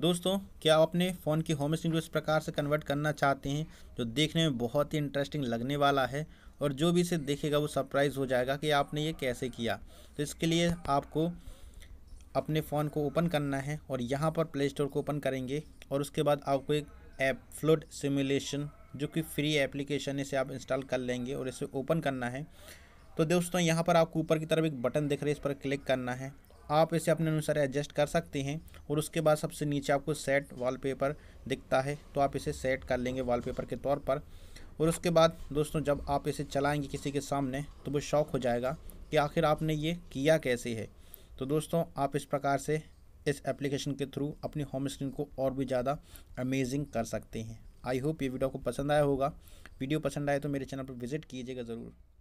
दोस्तों क्या आप अपने फ़ोन की होम स्क्रीन को इस प्रकार से कन्वर्ट करना चाहते हैं जो देखने में बहुत ही इंटरेस्टिंग लगने वाला है और जो भी इसे देखेगा वो सरप्राइज़ हो जाएगा कि आपने ये कैसे किया तो इसके लिए आपको अपने फ़ोन को ओपन करना है और यहाँ पर प्ले स्टोर को ओपन करेंगे और उसके बाद आपको एक ऐप फ्लोड सिमुलेशन जो कि फ्री एप्लीकेशन इसे आप इंस्टॉल कर लेंगे और इसे ओपन करना है तो दोस्तों यहाँ पर आपको ऊपर की तरफ एक बटन दिख रहा है इस पर क्लिक करना है आप इसे अपने अनुसार एडजस्ट कर सकते हैं और उसके बाद सबसे नीचे आपको सेट वॉलपेपर दिखता है तो आप इसे सेट कर लेंगे वॉलपेपर के तौर पर और उसके बाद दोस्तों जब आप इसे चलाएंगे किसी के सामने तो वो शौक हो जाएगा कि आखिर आपने ये किया कैसे है तो दोस्तों आप इस प्रकार से इस एप्लीकेशन के थ्रू अपनी होम स्क्रीन को और भी ज़्यादा अमेजिंग कर सकते हैं आई होप ये वीडियो को पसंद आया होगा वीडियो पसंद आए तो मेरे चैनल पर विजिट कीजिएगा ज़रूर